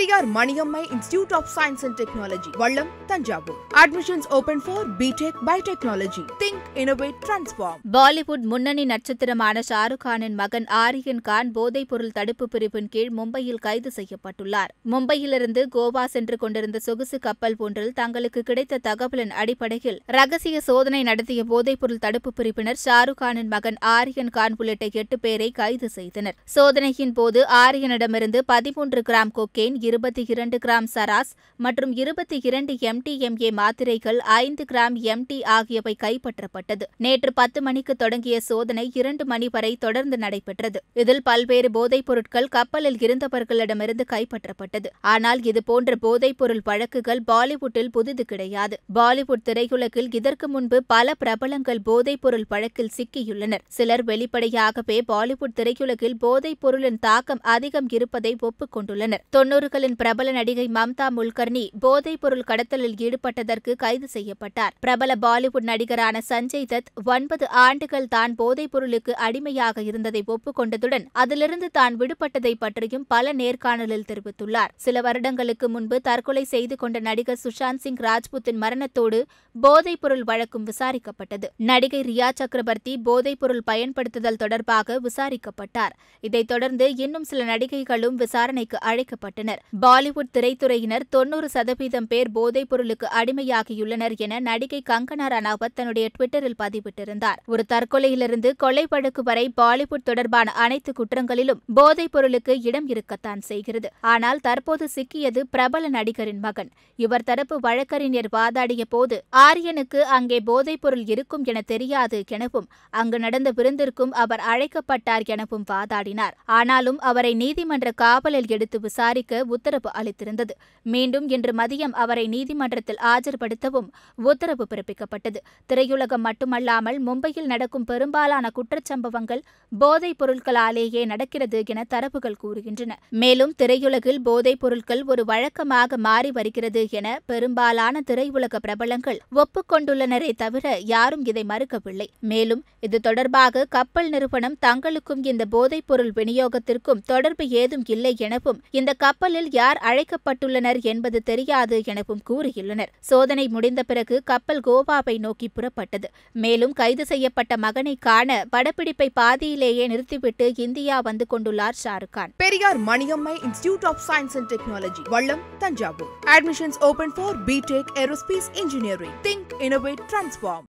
Periyar Maniammai Institute of Science and Technology Vallam Thanjavur admissions open for B Tech by technology think innovate transform Bollywood முன்னணி நட்சத்திரமான ஷாருக் கானின் மகன் ஆரியன் கான் போதைப் பொருள் தடுப்பு பிரிவின் கீழ் மும்பையில் கைது செய்யப்பட்டுள்ளார் மும்பையிலிருந்து கோவா சென்று கொண்டிருந்த சொகுசு கப்பல் ஒன்றில் தங்களுக்கு கிடைத்த தகவலின் அடிப்படையில் ரகசிய சோதனை நடத்திய போதைப் பொருள் தடுப்பு பிரிவினர் ஷாருக் கானின் மகன் ஆரியன் கான் உள்ளிட்ட எட்டு பேரை கைது செய்தனர் சோதனையின் போது ஆரியனிடமிருந்து பதிமூன்று கிராம் கொக்கேன் இருபத்தி இரண்டு கிராம் சராஸ் மற்றும் இருபத்தி இரண்டு எம்டிஎம்ஏ மாத்திரைகள் ஐந்து கிராம் எம்டி ஆகியவை கைப்பற்றப்பட்டது நேற்று பத்து மணிக்கு தொடங்கிய சோதனை இரண்டு மணி வரை தொடர்ந்து நடைபெற்றது இதில் பல்வேறு போதைப் பொருட்கள் கப்பலில் இருந்தவர்களிடமிருந்து கைப்பற்றப்பட்டது ஆனால் இதுபோன்ற போதைப் பொருள் வழக்குகள் பாலிவுட்டில் புதிது கிடையாது பாலிவுட் திரையுலகில் இதற்கு முன்பு பல பிரபலங்கள் போதைப் பொருள் வழக்கில் சிக்கியுள்ளனர் சிலர் வெளிப்படையாகவே பாலிவுட் திரையுலகில் போதைப் பொருளின் தாக்கம் அதிகம் இருப்பதை ஒப்புக்கொண்டுள்ளனர் தொன்னூறுகள் இந்தியாவின் பிரபல நடிகை மம்தா முல்கர்னி போதைப் பொருள் கடத்தலில் ஈடுபட்டதற்கு கைது செய்யப்பட்டார் பிரபல பாலிவுட் நடிகரான சஞ்சய் தத் ஒன்பது ஆண்டுகள் தான் போதைப் பொருளுக்கு அடிமையாக இருந்ததை ஒப்புக்கொண்டதுடன் அதிலிருந்து தான் விடுபட்டதை பற்றியும் பல நேர்காணலில் தெரிவித்துள்ளார் சில வருடங்களுக்கு முன்பு தற்கொலை செய்து கொண்ட நடிகர் சுஷாந்த் சிங் ராஜ்புத்தின் மரணத்தோடு போதைப் பொருள் வழக்கும் விசாரிக்கப்பட்டது நடிகை ரியா சக்கரவர்த்தி போதைப் பொருள் பயன்படுத்துதல் தொடர்பாக விசாரிக்கப்பட்டார் இதைத் தொடர்ந்து இன்னும் சில நடிகைகளும் விசாரணைக்கு அழைக்கப்பட்டனர் பாலிவுட் திரைத்துறையினர் தொன்னூறு சதவீதம் பேர் போதைப் பொருளுக்கு அடிமையாகியுள்ளனர் என நடிகை கங்கனா ரனாவத் தன்னுடைய ட்விட்டரில் பதிவிட்டிருந்தார் ஒரு தற்கொலையிலிருந்து கொலைப்படுக்கு வரை பாலிவுட் தொடர்பான அனைத்து குற்றங்களிலும் போதைப் பொருளுக்கு இடம் இருக்கத்தான் செய்கிறது ஆனால் தற்போது சிக்கியது பிரபல நடிகரின் மகன் இவர் தரப்பு வழக்கறிஞர் வாதாடிய போது ஆரியனுக்கு அங்கே போதைப் பொருள் இருக்கும் என தெரியாது எனவும் அங்கு நடந்த விருந்திற்கும் அவர் அழைக்கப்பட்டார் எனவும் வாதாடினார் ஆனாலும் அவரை நீதிமன்ற காவலில் எடுத்து விசாரிக்க உத்தரவு அளித்திருந்தது மீண்டும் இன்று மதியம் அவரை நீதிமன்றத்தில் ஆஜர்படுத்தவும் உத்தரவு பிறப்பிக்கப்பட்டது திரையுலகம் மட்டுமல்லாமல் மும்பையில் நடக்கும் பெரும்பாலான குற்றச்சம்பவங்கள் போதைப் பொருட்களாலேயே நடக்கிறது என தரப்புகள் கூறுகின்றன மேலும் திரையுலகில் போதைப் பொருட்கள் ஒரு வழக்கமாக மாறி வருகிறது என பெரும்பாலான திரையுலக பிரபலங்கள் ஒப்புக்கொண்டுள்ளனரே தவிர யாரும் இதை மறுக்கவில்லை மேலும் இது தொடர்பாக கப்பல் நிறுவனம் தங்களுக்கும் இந்த போதைப் பொருள் விநியோகத்திற்கும் தொடர்பு ஏதும் இல்லை எனவும் இந்த கப்பலில் யார் அழைக்கப்பட்டுள்ளனர் என்பது தெரியாது எனவும் கூறியுள்ளனர் சோதனை முடிந்த பிறகு கப்பல் கோவாவை நோக்கி புறப்பட்டது மேலும் கைது செய்யப்பட்ட மகனை காண படப்பிடிப்பை பாதியிலேயே நிறுத்திவிட்டு இந்தியா வந்து கொண்டுள்ளார் Shahrukh Khan Periyar Maniammai Institute of Science and Technology Vallam Thanjavur admissions open for B Tech aerospace engineering think innovate transform